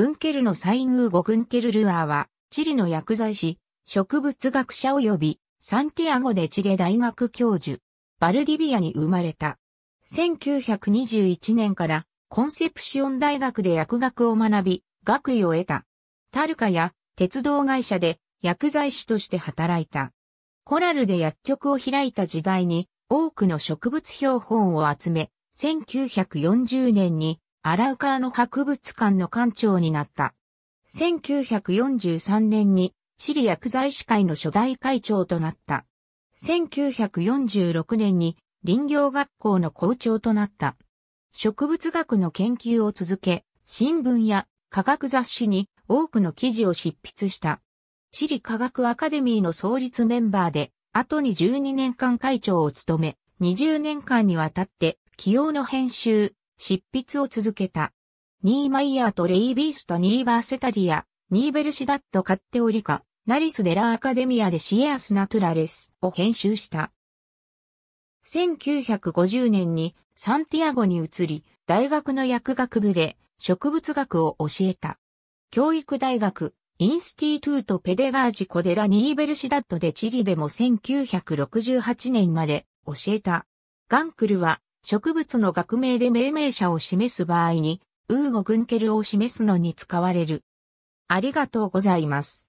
グンケルのサインウーゴ・グンケル・ルアーは、チリの薬剤師、植物学者及び、サンティアゴ・でチゲ大学教授、バルディビアに生まれた。1921年から、コンセプシオン大学で薬学を学び、学位を得た。タルカや鉄道会社で薬剤師として働いた。コラルで薬局を開いた時代に多くの植物標本を集め、1940年にアラウカーノ博物館の館長になった。1943年にシリ薬剤師会の初代会長となった。1946年に林業学校の校長となった。植物学の研究を続け、新聞や科学雑誌に多くの記事を執筆した。地リ科学アカデミーの創立メンバーで、後に12年間会長を務め、20年間にわたって、起用の編集、執筆を続けた。ニーマイヤーとレイビースとニーバーセタリア、ニーベルシダットカッテオリカ、ナリスデラアカデミアでシエアスナトゥラレスを編集した。1950年にサンティアゴに移り、大学の薬学部で植物学を教えた。教育大学、インスティートゥート・ペデガージ・コデラ・ニーベルシダットでチリでも1968年まで教えた。ガンクルは植物の学名で命名者を示す場合に、ウーゴ・グンケルを示すのに使われる。ありがとうございます。